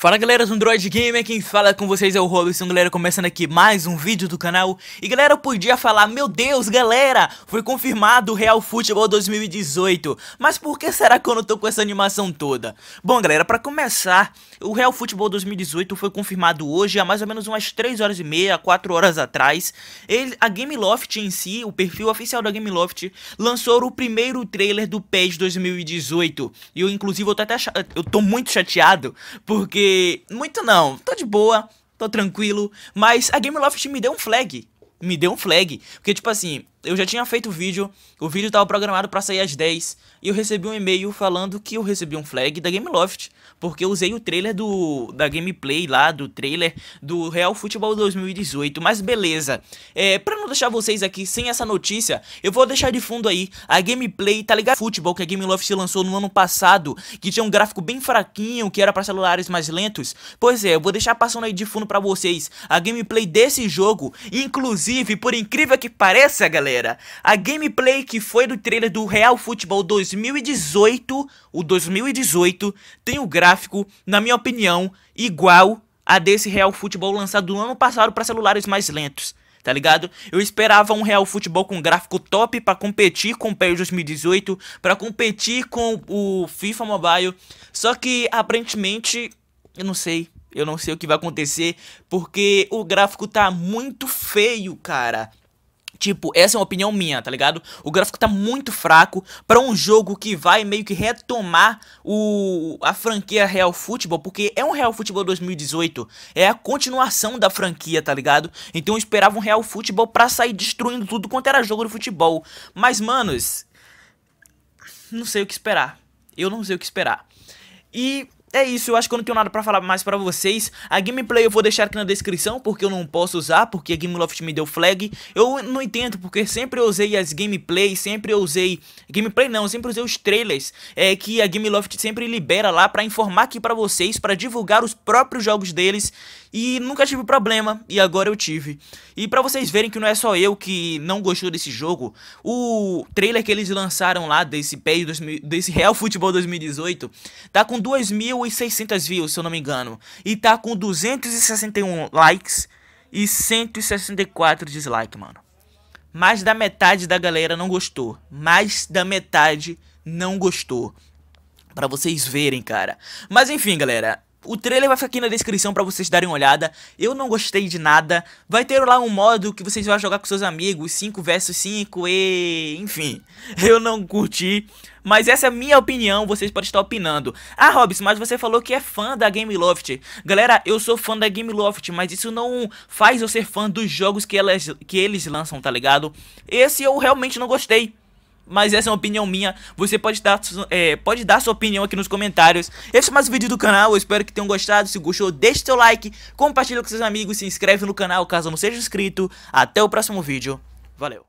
Fala galera do Android Gamer, quem fala com vocês é o Robson, então, galera, começando aqui mais um vídeo do canal E galera, eu podia falar, meu Deus galera, foi confirmado o Real Futebol 2018 Mas por que será que eu não tô com essa animação toda? Bom galera, pra começar, o Real Futebol 2018 foi confirmado hoje há mais ou menos umas 3 horas e meia, 4 horas atrás Ele, A Gameloft em si, o perfil oficial da Gameloft, lançou o primeiro trailer do PES 2018 E eu inclusive eu tô, até, eu tô muito chateado, porque muito não, tô de boa, tô tranquilo. Mas a Game Loft me deu um flag. Me deu um flag. Porque, tipo assim, eu já tinha feito o vídeo, o vídeo estava programado para sair às 10, e eu recebi um e-mail falando que eu recebi um flag da Gameloft, porque eu usei o trailer do da gameplay lá, do trailer do Real Futebol 2018, mas beleza. É, para não deixar vocês aqui sem essa notícia, eu vou deixar de fundo aí a gameplay, tá ligado? Futebol que a Gameloft lançou no ano passado, que tinha um gráfico bem fraquinho, que era para celulares mais lentos. Pois é, eu vou deixar passando aí de fundo para vocês a gameplay desse jogo, inclusive, por incrível que pareça, galera, galera. A gameplay que foi do trailer do Real Futebol 2018, o 2018, tem o gráfico, na minha opinião, igual a desse Real Futebol lançado no ano passado para celulares mais lentos tá ligado? Eu esperava um Real Futebol com gráfico top para competir com o PES 2018, para competir com o FIFA Mobile. Só que aparentemente, eu não sei, eu não sei o que vai acontecer, porque o gráfico tá muito feio, cara. Tipo, essa é uma opinião minha, tá ligado? O gráfico tá muito fraco para um jogo que vai meio que retomar o a franquia Real Futebol, porque é um Real Futebol 2018, é a continuação da franquia, tá ligado? Então eu esperava um Real Futebol para sair destruindo tudo quanto era jogo de futebol. Mas, manos, não sei o que esperar. Eu não sei o que esperar. E é isso, eu acho que eu não tenho nada pra falar mais pra vocês. A gameplay eu vou deixar aqui na descrição, porque eu não posso usar, porque a Gameloft me deu flag. Eu não entendo, porque sempre eu usei as gameplays, sempre eu usei... Gameplay não, sempre usei os trailers, é, que a Gameloft sempre libera lá pra informar aqui pra vocês, pra divulgar os próprios jogos deles. E nunca tive problema, e agora eu tive. E pra vocês verem que não é só eu que não gostou desse jogo, o trailer que eles lançaram lá desse, PES 2000, desse Real Futebol 2018 tá com 2000 mil 1.600 views, se eu não me engano. E tá com 261 likes e 164 dislikes, mano. Mais da metade da galera não gostou. Mais da metade não gostou. Pra vocês verem, cara. Mas enfim, galera. O trailer vai ficar aqui na descrição pra vocês darem uma olhada. Eu não gostei de nada. Vai ter lá um modo que vocês vão jogar com seus amigos, 5 versus 5 e... Enfim, eu não curti. Mas essa é a minha opinião, vocês podem estar opinando. Ah, Hobbs, mas você falou que é fã da Gameloft. Galera, eu sou fã da Gameloft, mas isso não faz eu ser fã dos jogos que, elas, que eles lançam, tá ligado? Esse eu realmente não gostei mas essa é uma opinião minha. Você pode dar, é, pode dar sua opinião aqui nos comentários. Esse é mais um vídeo do canal, eu espero que tenham gostado. Se gostou, deixe seu like, compartilha com seus amigos, se inscreve no canal caso não seja inscrito. Até o próximo vídeo, valeu!